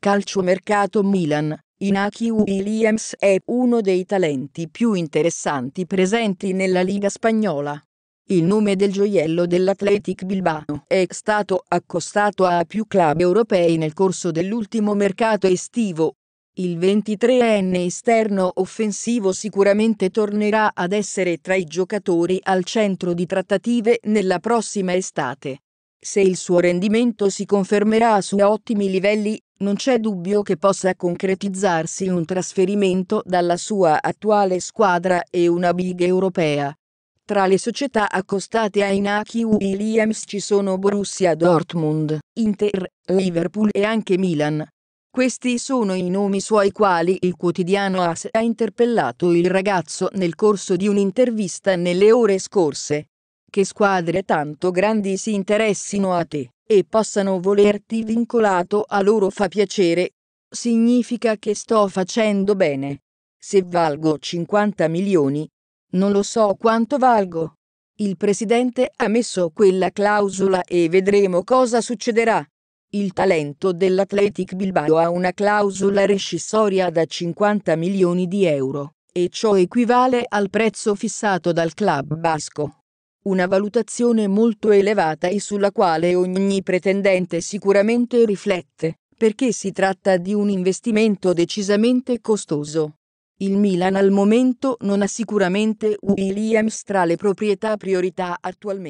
Calciomercato Milan, Inaki Williams è uno dei talenti più interessanti presenti nella Liga spagnola. Il nome del gioiello dell'Athletic Bilbao è stato accostato a più club europei nel corso dell'ultimo mercato estivo. Il 23enne esterno offensivo sicuramente tornerà ad essere tra i giocatori al centro di trattative nella prossima estate. Se il suo rendimento si confermerà su ottimi livelli, non c'è dubbio che possa concretizzarsi un trasferimento dalla sua attuale squadra e una big europea. Tra le società accostate ai Naki Williams ci sono Borussia Dortmund, Inter, Liverpool e anche Milan. Questi sono i nomi suoi quali il quotidiano AS ha interpellato il ragazzo nel corso di un'intervista nelle ore scorse. Che squadre tanto grandi si interessino a te e possano volerti vincolato a loro fa piacere, significa che sto facendo bene. Se valgo 50 milioni, non lo so quanto valgo. Il presidente ha messo quella clausola e vedremo cosa succederà. Il talento dell'Athletic Bilbao ha una clausola rescissoria da 50 milioni di euro, e ciò equivale al prezzo fissato dal club basco una valutazione molto elevata e sulla quale ogni pretendente sicuramente riflette, perché si tratta di un investimento decisamente costoso. Il Milan al momento non ha sicuramente Williams tra le proprietà priorità attualmente.